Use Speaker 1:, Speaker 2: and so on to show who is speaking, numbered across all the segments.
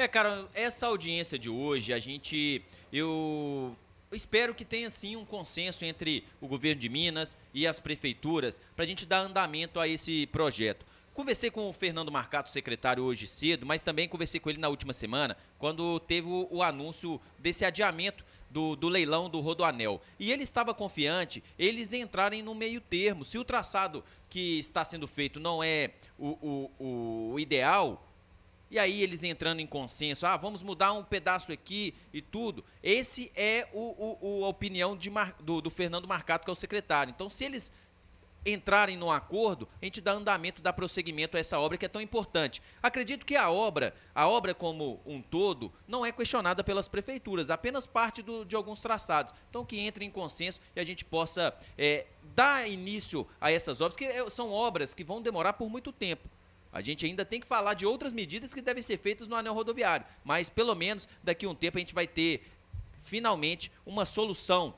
Speaker 1: É, cara, essa audiência de hoje, a gente. Eu espero que tenha sim um consenso entre o governo de Minas e as prefeituras para a gente dar andamento a esse projeto. Conversei com o Fernando Marcato, secretário, hoje cedo, mas também conversei com ele na última semana, quando teve o, o anúncio desse adiamento do, do, leilão do Rodoanel. E ele estava confiante eles entrarem no meio termo. Se o traçado que está sendo feito não é o, o, o ideal, e aí eles entrando em consenso, ah, vamos mudar um pedaço aqui e tudo. Esse é o, o, o a opinião de Mar, do, do Fernando Marcato, que é o secretário. Então, se eles entrarem no acordo, a gente dá andamento, dá prosseguimento a essa obra que é tão importante. Acredito que a obra, a obra como um todo, não é questionada pelas prefeituras, apenas parte do, de alguns traçados. Então que entre em consenso e a gente possa é, dar início a essas obras, que eh, são obras que vão demorar por muito tempo. A gente ainda tem que falar de outras medidas que devem ser feitas no anel rodoviário, mas pelo menos daqui a um tempo a gente vai ter finalmente uma solução.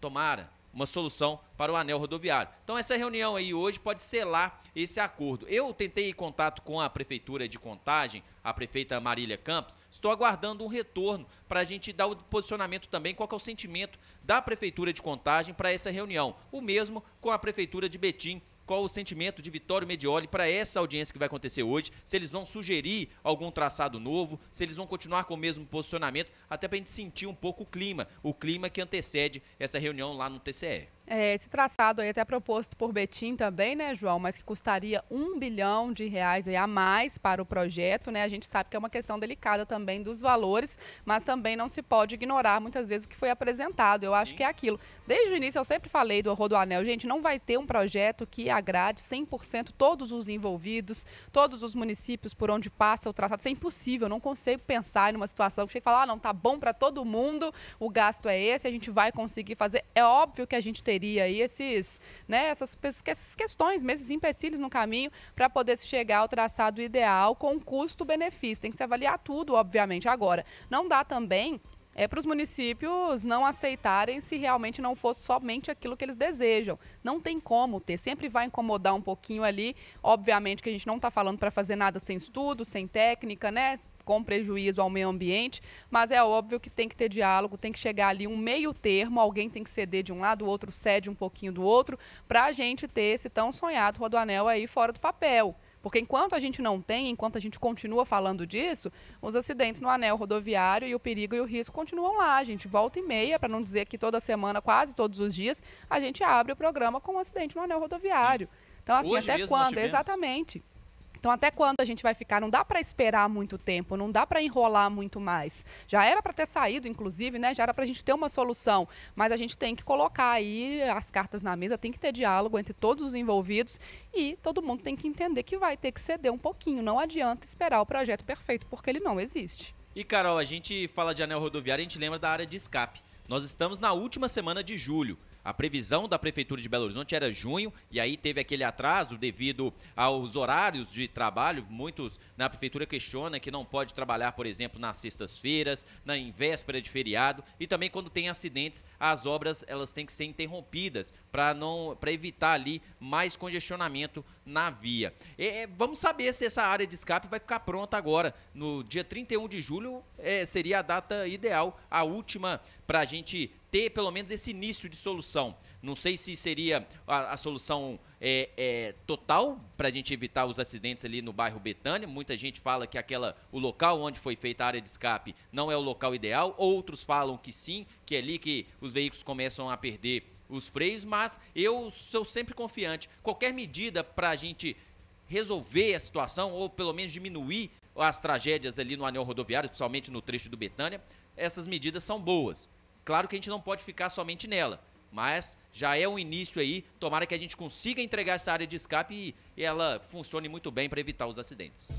Speaker 1: Tomara, uma solução para o anel rodoviário. Então essa reunião aí hoje pode selar esse acordo. Eu tentei contato com a prefeitura de Contagem, a prefeita Marília Campos. Estou aguardando um retorno para a gente dar o posicionamento também qual é o sentimento da prefeitura de Contagem para essa reunião. O mesmo com a prefeitura de Betim qual o sentimento de Vitório Medioli para essa audiência que vai acontecer hoje, se eles vão sugerir algum traçado novo, se eles vão continuar com o mesmo posicionamento, até para a gente sentir um pouco o clima, o clima que antecede essa reunião lá no TCE.
Speaker 2: É, esse traçado aí é até proposto por Betim também, né, João? Mas que custaria um bilhão de reais aí a mais para o projeto, né? A gente sabe que é uma questão delicada também dos valores, mas também não se pode ignorar muitas vezes o que foi apresentado. Eu acho que é aquilo. Desde o início eu sempre falei do do anel, gente, não vai ter um projeto que agrade 100% todos os envolvidos, todos os municípios por onde passa o traçado. Isso é impossível, não consigo pensar numa situação que chega e fala, ah, não, tá bom para todo mundo, o gasto é esse, a gente vai conseguir fazer. É óbvio que a gente teria teria aí esses, né, essas, essas questões, mesmo, esses empecilhos no caminho para poder se chegar ao traçado ideal com custo-benefício. Tem que se avaliar tudo, obviamente. Agora, não dá também é para os municípios não aceitarem se realmente não fosse somente aquilo que eles desejam. Não tem como ter, sempre vai incomodar um pouquinho ali. Obviamente que a gente não está falando para fazer nada sem estudo, sem técnica, né? com prejuízo ao meio ambiente, mas é óbvio que tem que ter diálogo, tem que chegar ali um meio termo, alguém tem que ceder de um lado, o outro cede um pouquinho do outro, para a gente ter esse tão sonhado Rodoanel aí fora do papel. Porque enquanto a gente não tem, enquanto a gente continua falando disso, os acidentes no anel rodoviário e o perigo e o risco continuam lá. A gente volta e meia, para não dizer que toda semana, quase todos os dias, a gente abre o programa com um acidente no anel rodoviário. Sim. Então, assim, Hoje até quando? Exatamente. Então, até quando a gente vai ficar? Não dá para esperar muito tempo, não dá para enrolar muito mais. Já era para ter saído, inclusive, né? Já era para a gente ter uma solução, mas a gente tem que colocar aí as cartas na mesa, tem que ter diálogo entre todos os envolvidos e todo mundo tem que entender que vai ter que ceder um pouquinho. Não adianta esperar o projeto perfeito, porque ele não existe.
Speaker 1: E, Carol, a gente fala de anel rodoviário, a gente lembra da área de escape. Nós estamos na última semana de julho. A previsão da Prefeitura de Belo Horizonte era junho, e aí teve aquele atraso devido aos horários de trabalho. Muitos na Prefeitura questionam que não pode trabalhar, por exemplo, nas sextas-feiras, na em véspera de feriado, e também quando tem acidentes, as obras elas têm que ser interrompidas para não para evitar ali mais congestionamento na via. É, é, vamos saber se essa área de escape vai ficar pronta agora. No dia 31 de julho é, seria a data ideal, a última para a gente ter pelo menos esse início de solução. Não sei se seria a, a solução é, é, total para a gente evitar os acidentes ali no bairro Betânia. Muita gente fala que aquela, o local onde foi feita a área de escape não é o local ideal. Outros falam que sim, que é ali que os veículos começam a perder os freios. Mas eu sou sempre confiante. Qualquer medida para a gente resolver a situação ou pelo menos diminuir as tragédias ali no anel rodoviário, principalmente no trecho do Betânia, essas medidas são boas. Claro que a gente não pode ficar somente nela, mas já é um início aí. Tomara que a gente consiga entregar essa área de escape e ela funcione muito bem para evitar os acidentes.